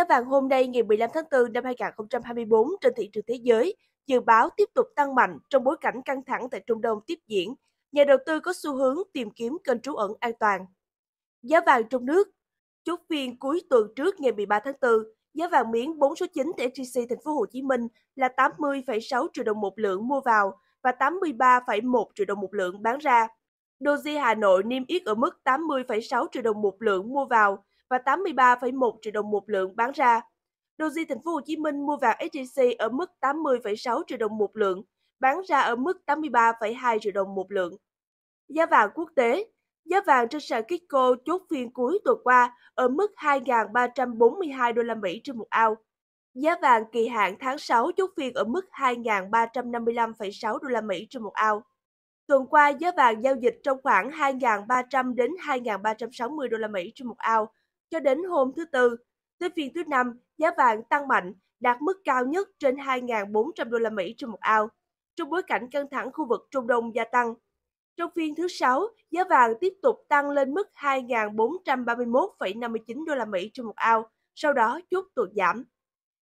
Giá vàng hôm nay ngày 15 tháng 4 năm 2024 trên thị trường thế giới dự báo tiếp tục tăng mạnh trong bối cảnh căng thẳng tại Trung Đông tiếp diễn. Nhà đầu tư có xu hướng tìm kiếm kênh trú ẩn an toàn. Giá vàng trong nước Chốt phiên cuối tuần trước ngày 13 tháng 4, giá vàng miếng 4 số 9 tại SJC thành phố Hồ Chí Minh là 80,6 triệu đồng một lượng mua vào và 83,1 triệu đồng một lượng bán ra. Doji Hà Nội niêm yết ở mức 80,6 triệu đồng một lượng mua vào và 83,1 triệu đồng một lượng bán ra. Doji Thành phố Hồ Chí Minh mua vàng SJC ở mức 80,6 triệu đồng một lượng, bán ra ở mức 83,2 triệu đồng một lượng. Giá vàng quốc tế Giá vàng trên sàn Kiko chốt phiên cuối tuần qua ở mức 2.342 đô la Mỹ trên một ao. Giá vàng kỳ hạn tháng 6 chốt phiên ở mức 2.355,6 đô la Mỹ trên một ao. Tuần qua, giá vàng giao dịch trong khoảng 2.300 đến 2.360 đô la Mỹ trên một ao, cho đến hôm thứ Tư. Tới phiên thứ Năm, giá vàng tăng mạnh, đạt mức cao nhất trên 2.400 đô la Mỹ trên một ao, trong bối cảnh căng thẳng khu vực Trung Đông gia tăng. Trong phiên thứ Sáu, giá vàng tiếp tục tăng lên mức 2.431,59 đô la Mỹ trên một ao, sau đó chút tụt giảm.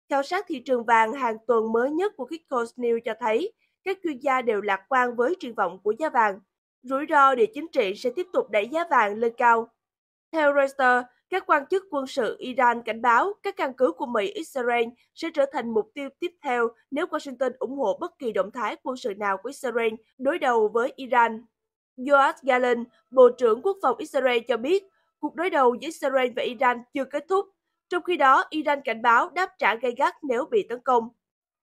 Khảo sát thị trường vàng hàng tuần mới nhất của Kikos News cho thấy, các chuyên gia đều lạc quan với triển vọng của giá vàng. Rủi ro địa chính trị sẽ tiếp tục đẩy giá vàng lên cao. Theo Reuters, các quan chức quân sự Iran cảnh báo các căn cứ của Mỹ Israel sẽ trở thành mục tiêu tiếp theo nếu Washington ủng hộ bất kỳ động thái quân sự nào của Israel đối đầu với Iran. Yoav Gallant, Bộ trưởng Quốc phòng Israel cho biết, cuộc đối đầu giữa Israel và Iran chưa kết thúc, trong khi đó Iran cảnh báo đáp trả gay gắt nếu bị tấn công.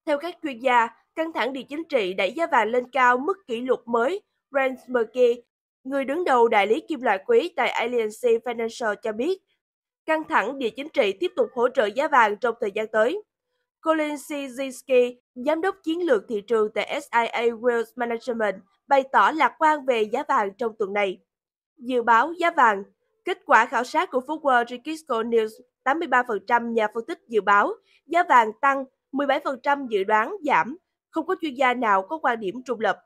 Theo các chuyên gia, căng thẳng địa chính trị đẩy giá vàng lên cao mức kỷ lục mới. Brent Merkey, Người đứng đầu đại lý kim loại quý tại Alliance Financial cho biết, căng thẳng địa chính trị tiếp tục hỗ trợ giá vàng trong thời gian tới. Colin Sizinski, giám đốc chiến lược thị trường tại SIA Wealth Management, bày tỏ lạc quan về giá vàng trong tuần này. Dự báo giá vàng, kết quả khảo sát của Forward Rikisko News, 83% nhà phân tích dự báo giá vàng tăng, 17% dự đoán giảm, không có chuyên gia nào có quan điểm trung lập.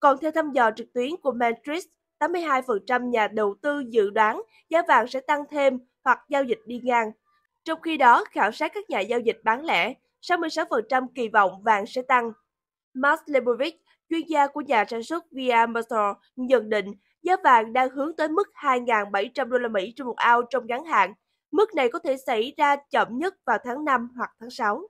Còn theo thăm dò trực tuyến của Matrix, 82% nhà đầu tư dự đoán giá vàng sẽ tăng thêm hoặc giao dịch đi ngang. Trong khi đó, khảo sát các nhà giao dịch bán lẻ, 66% kỳ vọng vàng sẽ tăng. Max Lebovic, chuyên gia của nhà sản xuất VIA Motor, nhận định giá vàng đang hướng tới mức 2.700 đô la Mỹ trên một ao trong ngắn hạn. Mức này có thể xảy ra chậm nhất vào tháng 5 hoặc tháng 6.